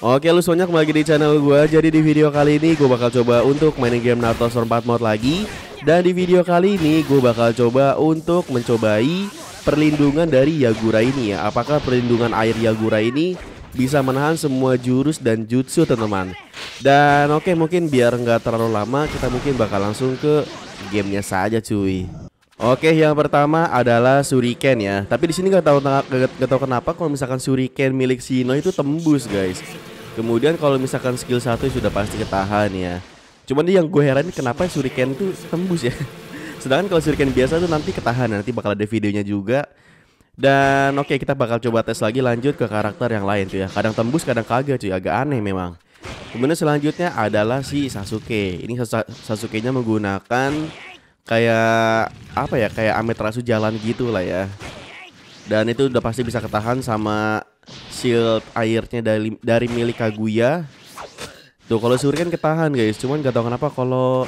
Oke lu semuanya kembali lagi di channel gue Jadi di video kali ini gue bakal coba untuk mainin game Naruto Storm 4 Mode lagi Dan di video kali ini gue bakal coba untuk mencobai perlindungan dari Yagura ini ya Apakah perlindungan air Yagura ini bisa menahan semua jurus dan jutsu teman-teman Dan oke mungkin biar nggak terlalu lama kita mungkin bakal langsung ke gamenya saja cuy Oke, yang pertama adalah Suriken ya. Tapi di sini gak tau kenapa kalau misalkan Suriken milik Shino itu tembus guys. Kemudian kalau misalkan skill satu sudah pasti ketahan ya. Cuman yang gue heran kenapa Shuriken tuh tembus ya. Sedangkan kalau Shuriken biasa tuh nanti ketahan nanti bakal ada videonya juga. Dan oke okay, kita bakal coba tes lagi lanjut ke karakter yang lain tuh ya. Kadang tembus kadang kagak cuy agak aneh memang. Kemudian selanjutnya adalah si Sasuke. Ini Sasuke-nya menggunakan kayak apa ya kayak Amaterasu jalan gitu lah ya. Dan itu udah pasti bisa ketahan sama shield airnya dari dari milik Kaguya. Tuh kalau Suri kan ketahan guys, cuman gak tahu kenapa kalau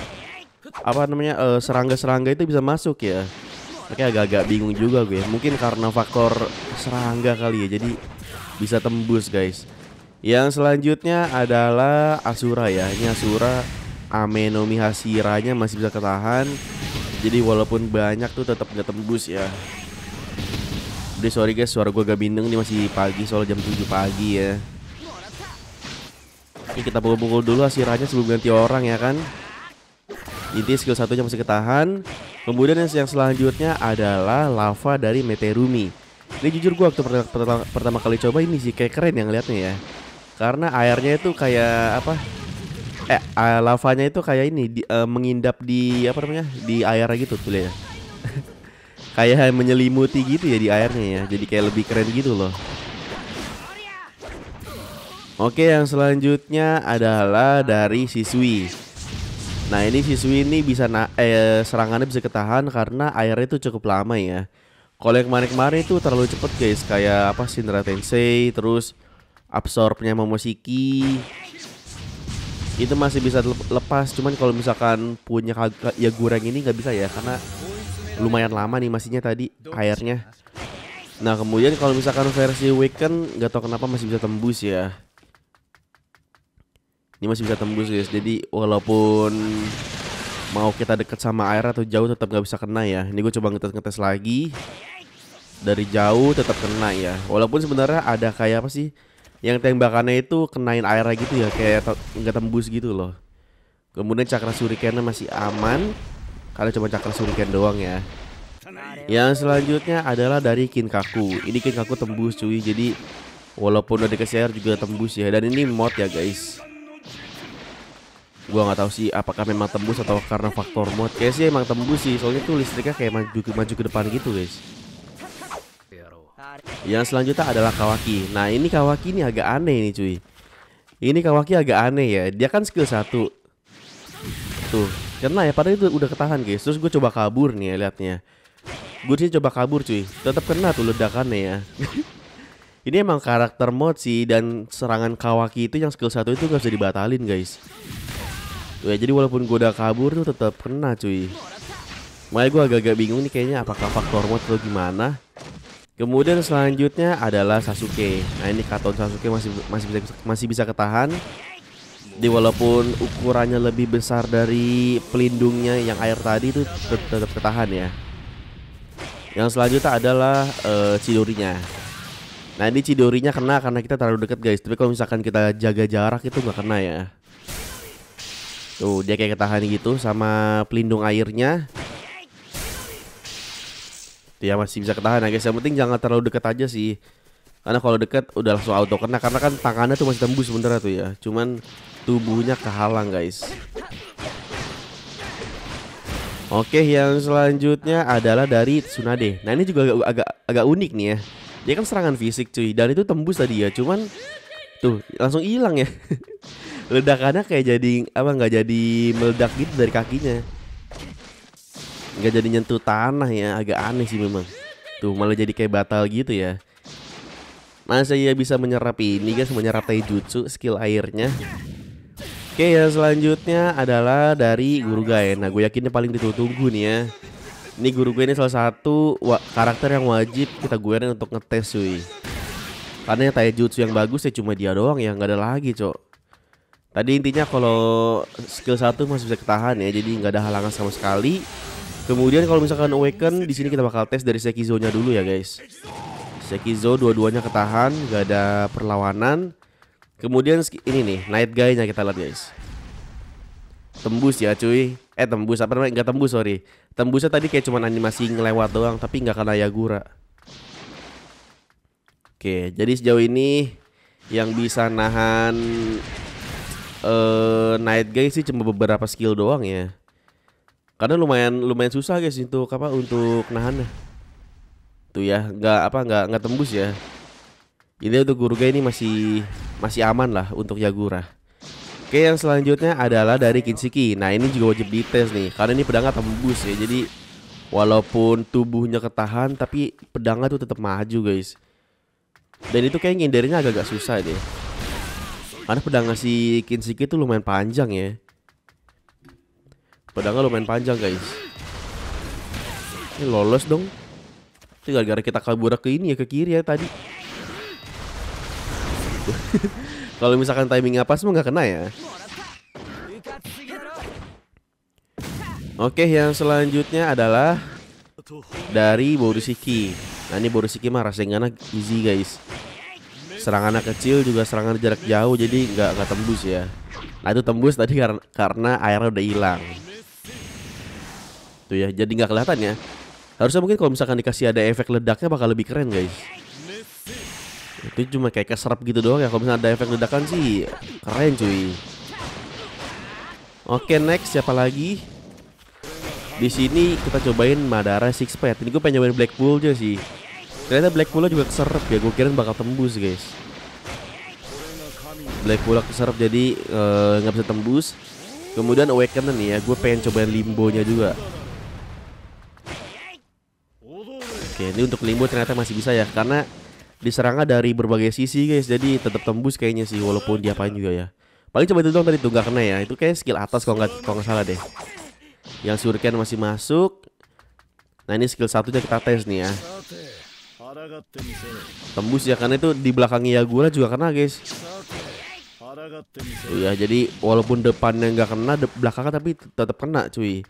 apa namanya serangga eh, serangga-serangga itu bisa masuk ya. Oke agak-agak bingung juga gue. Mungkin karena faktor serangga kali ya, jadi bisa tembus guys. Yang selanjutnya adalah Asura ya. Ini Asura Amenomi Hasiranya masih bisa ketahan. Jadi walaupun banyak tuh tetap nggak tembus ya. Udah sorry guys, suara gue gak bindeng nih masih pagi soal jam 7 pagi ya. Ini kita pukul-pukul dulu hasilnya sebelum ganti orang ya kan. inti skill satunya masih ketahan. Kemudian yang selanjutnya adalah lava dari Meteorumi. Ini jujur gue waktu pertama, pertama, pertama kali coba ini sih kayak keren yang liatnya ya. Karena airnya itu kayak apa? Eh, eh lavanya itu kayak ini di, uh, mengindap di apa namanya? di air gitu tuh ya kayak menyelimuti gitu ya di airnya ya jadi kayak lebih keren gitu loh Oke yang selanjutnya adalah dari siswi Nah ini siswi ini bisa na eh, serangannya bisa ketahan karena airnya itu cukup lama ya Kalau yang kemarin-kemarin itu terlalu cepet guys kayak apa Sindra Tensei terus absorbnya Momoshiki itu masih bisa lepas cuman kalau misalkan punya ya gureng ini nggak bisa ya karena lumayan lama nih masihnya tadi airnya. Nah kemudian kalau misalkan versi weekend nggak tahu kenapa masih bisa tembus ya. Ini masih bisa tembus guys. Jadi walaupun mau kita dekat sama air atau jauh tetap nggak bisa kena ya. Ini gue coba ngetes-ngetes lagi. Dari jauh tetap kena ya. Walaupun sebenarnya ada kayak apa sih yang tembakannya itu kenain airnya gitu ya kayak nggak tembus gitu loh. Kemudian cakra surikennya masih aman. Kalian cuma cakar suriken doang ya Yang selanjutnya adalah dari Kinkaku Ini Kinkaku tembus cuy Jadi walaupun udah dikasih air juga tembus ya Dan ini mod ya guys Gua gak tahu sih apakah memang tembus atau karena faktor mod Kayaknya sih emang tembus sih Soalnya tuh listriknya kayak maju, maju ke depan gitu guys yang selanjutnya adalah Kawaki Nah ini Kawaki ini agak aneh nih cuy Ini Kawaki agak aneh ya Dia kan skill 1 Tuh Kena ya padahal itu udah ketahan guys Terus gue coba kabur nih ya liatnya Gue sih coba kabur cuy Tetap kena tuh ledakannya ya Ini emang karakter mod sih Dan serangan Kawaki itu yang skill satu itu gak bisa dibatalin guys tuh ya, Jadi walaupun gue udah kabur tuh tetap kena cuy Makanya gue agak-agak bingung nih kayaknya apakah faktor mod atau gimana Kemudian selanjutnya adalah Sasuke Nah ini Katon Sasuke masih masih bisa, masih bisa ketahan di walaupun ukurannya lebih besar dari pelindungnya yang air tadi itu tetap ketahan ya. Yang selanjutnya adalah uh, cidorinya. Nah ini cidorinya kena karena kita terlalu dekat guys. Tapi kalau misalkan kita jaga jarak itu nggak kena ya. Tuh dia kayak ketahan gitu sama pelindung airnya. Dia masih bisa ketahan ya guys. Yang penting jangan terlalu dekat aja sih karena kalau dekat udah langsung auto kena karena kan tangannya tuh masih tembus sebentar tuh ya cuman tubuhnya kehalang guys Oke yang selanjutnya adalah dari Tsunade Nah ini juga agak, agak, agak unik nih ya Dia kan serangan fisik cuy Dan itu tembus tadi ya Cuman Tuh langsung hilang ya Ledakannya kayak jadi Apa nggak jadi meledak gitu dari kakinya nggak jadi nyentuh tanah ya agak aneh sih memang tuh malah jadi kayak batal gitu ya Masa ia bisa menyerap ini guys, menyerap taijutsu skill airnya. Oke yang ya selanjutnya adalah dari Guru gue. Nah gue yakinnya paling ditunggu nih ya. Ini Guru gue ini salah satu karakter yang wajib kita gue untuk ngetes cuy. Karena taijutsu yang bagus ya cuma dia doang ya nggak ada lagi cok. Tadi intinya kalau skill satu masih bisa ketahan ya, jadi nggak ada halangan sama sekali. Kemudian kalau misalkan awaken di sini kita bakal tes dari Sekizo-nya dulu ya guys. Sekizo dua-duanya ketahan, gak ada perlawanan. Kemudian ini nih, night guy-nya kita lihat guys. Tembus ya cuy. Eh tembus apa namanya? nggak tembus, sorry. Tembusnya tadi kayak cuman animasi ngelewat doang tapi nggak kena Yagura. Oke, jadi sejauh ini yang bisa nahan uh, night guy sih cuma beberapa skill doang ya. Karena lumayan lumayan susah guys untuk apa untuk nahannya tuh gitu ya nggak apa nggak nggak tembus ya ini untuk Gurga ini masih masih aman lah untuk Yagura oke yang selanjutnya adalah dari Kinsiki nah ini juga wajib dites nih karena ini pedangnya tembus ya jadi walaupun tubuhnya ketahan tapi pedangnya tuh tetap maju guys dan itu kayak ngindarinya agak-agak susah deh karena pedangnya si Kinsiki tuh lumayan panjang ya pedangnya lumayan panjang guys ini lolos dong itu gara-gara kita kabur ke ini ya, ke kiri ya tadi. Kalau misalkan timingnya pas mah nggak kena ya. Oke, yang selanjutnya adalah dari Borusiki. Nah, ini Borusiki mah rasanya rasengannya easy, guys. Serangannya kecil juga serangan jarak jauh jadi nggak nggak tembus ya. Nah, itu tembus tadi karena karena airnya udah hilang. Tuh ya, jadi nggak kelihatan ya. Harusnya mungkin kalau misalkan dikasih ada efek ledaknya bakal lebih keren guys Itu cuma kayak keserap gitu doang ya Kalau misalkan ada efek ledakan sih keren cuy Oke next siapa lagi di sini kita cobain Madara Six pet Ini gue pengen cobain blackpool aja sih. Ternyata Black Bull juga keserap ya. Gue kira bakal tembus guys. blackpool Bull keserap jadi eh, nggak uh, bisa tembus. Kemudian Awakening ya. Gue pengen cobain limbo nya juga. Oke, ini untuk Limbo ternyata masih bisa ya karena diserangnya dari berbagai sisi guys. Jadi tetap tembus kayaknya sih walaupun diapain juga ya. Paling coba itu doang tadi tuh kena ya. Itu kayak skill atas kalau nggak kalau salah deh. Yang Shuriken masih masuk. Nah, ini skill satunya kita tes nih ya. Tembus ya karena itu di belakangnya Yagura juga kena guys. Iya, jadi walaupun depannya nggak kena, de belakangnya tapi tetap kena cuy.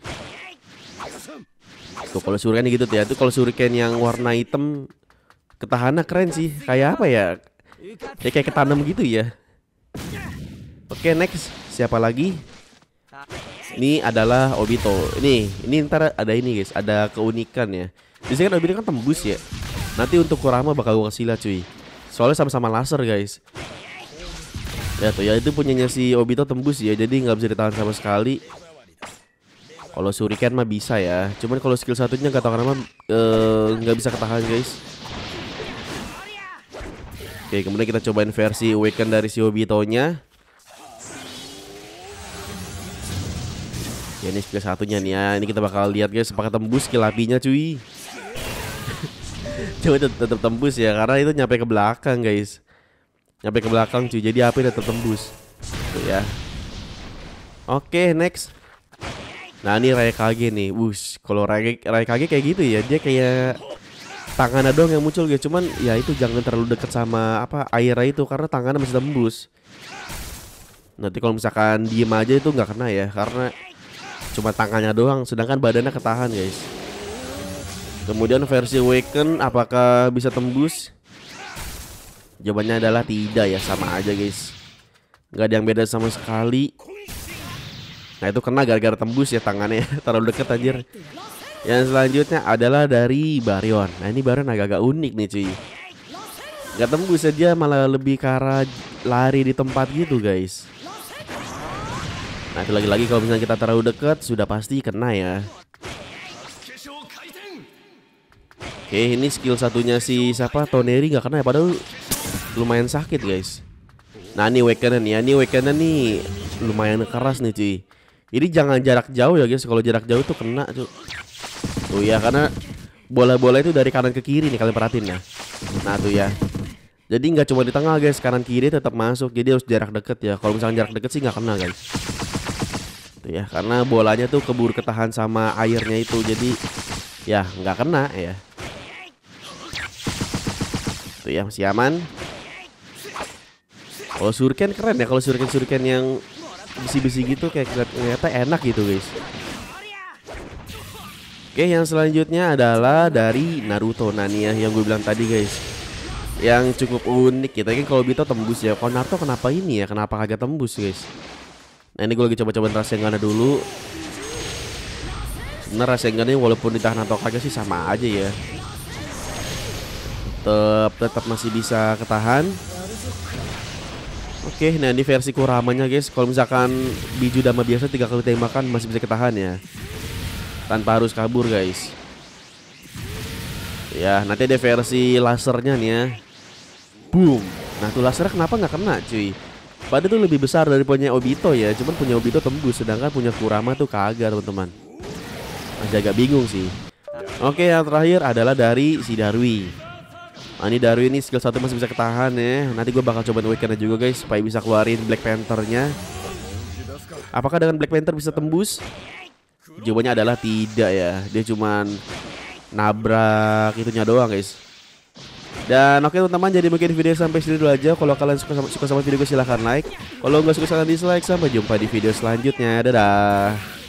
Tuh gitu. kalau Shuriken gitu tuh ya. Itu kalau Shuriken yang warna hitam ketahana keren sih. Kayak apa ya? Ya kayak ketanam gitu ya. Oke, okay, next. Siapa lagi? Ini adalah Obito. Ini, ini ntar ada ini guys, ada keunikan ya. Biasanya kan Obito kan tembus ya. Nanti untuk Kurama bakal gue kasih lah cuy. Soalnya sama-sama laser guys. Ya tuh ya itu punyanya si Obito tembus ya, jadi nggak bisa ditahan sama sekali. Kalau suriken mah bisa ya. Cuman kalau skill satunya nggak tahu kenapa eh, nggak bisa ketahan guys. Oke, kemudian kita cobain versi Awaken dari si Obito-nya. Ya ini skill satunya nih ya. Ini kita bakal lihat guys apakah tembus skill apinya cuy. Coba tetap tembus ya karena itu nyampe ke belakang guys. Nyampe ke belakang cuy. Jadi api tetap tembus. Tuh ya. Oke, next. Nah ini Kage nih, wush. Kalau Kage kayak gitu ya, dia kayak tangannya doang yang muncul gitu. Cuman ya itu jangan terlalu deket sama apa air itu karena tangannya masih tembus. Nanti kalau misalkan diem aja itu nggak kena ya, karena cuma tangannya doang, sedangkan badannya ketahan guys. Kemudian versi Waken apakah bisa tembus? Jawabannya adalah tidak ya, sama aja guys. Nggak ada yang beda sama sekali. Nah itu kena gara-gara tembus ya tangannya Terlalu deket anjir Yang selanjutnya adalah dari Baryon Nah ini Baryon agak-agak unik nih cuy Gak tembus aja malah lebih ke lari di tempat gitu guys Nah itu lagi-lagi kalau misalnya kita terlalu dekat sudah pasti kena ya Oke ini skill satunya si siapa Toneri gak kena ya padahal lumayan sakit guys Nah ini Wakenen nih ya, ini Wakenen nih lumayan keras nih cuy ini jangan jarak jauh ya guys. Kalau jarak jauh tuh kena tuh. Tuh ya karena bola-bola itu dari kanan ke kiri nih kalian perhatiin ya. Nah tuh ya. Jadi nggak cuma di tengah guys, kanan kiri tetap masuk. Jadi harus jarak deket ya. Kalau misalnya jarak deket sih nggak kena guys. Tuh ya, karena bolanya tuh keburu ketahan sama airnya itu. Jadi ya nggak kena ya. Tuh ya masih aman. Kalau surken keren ya, kalau surken surken yang besi-besi gitu kayak ternyata enak gitu guys Oke yang selanjutnya adalah dari Naruto Nania yang gue bilang tadi guys Yang cukup unik gitu kan kalau Bito tembus ya Kalau Naruto kenapa ini ya kenapa kagak tembus guys Nah ini gue lagi coba-coba Rasengan dulu Sebenernya Rasengan walaupun ditahan atau kagak sih sama aja ya Tetap, tetap masih bisa ketahan Oke, nah ini versi Kuramanya guys. Kalau misalkan biju dama biasa tiga kali tembakan masih bisa ketahan ya. Tanpa harus kabur guys. Ya, nanti ada versi lasernya nih ya. Boom. Nah, tuh lasernya kenapa nggak kena cuy? Padahal tuh lebih besar dari punya Obito ya. Cuman punya Obito tembus, sedangkan punya Kurama tuh kagak teman-teman. Masih agak bingung sih. Oke, yang terakhir adalah dari si Darwi. Ini Daru ini skill satu masih bisa ketahan ya. Nanti gue bakal coba weekend juga guys supaya bisa keluarin Black Panther-nya. Apakah dengan Black Panther bisa tembus? Jawabannya adalah tidak ya. Dia cuman nabrak itunya doang guys. Dan oke okay, teman-teman jadi mungkin video sampai sini dulu aja Kalau kalian suka sama, suka sama video gue silahkan like Kalau nggak suka silahkan dislike Sampai jumpa di video selanjutnya Dadah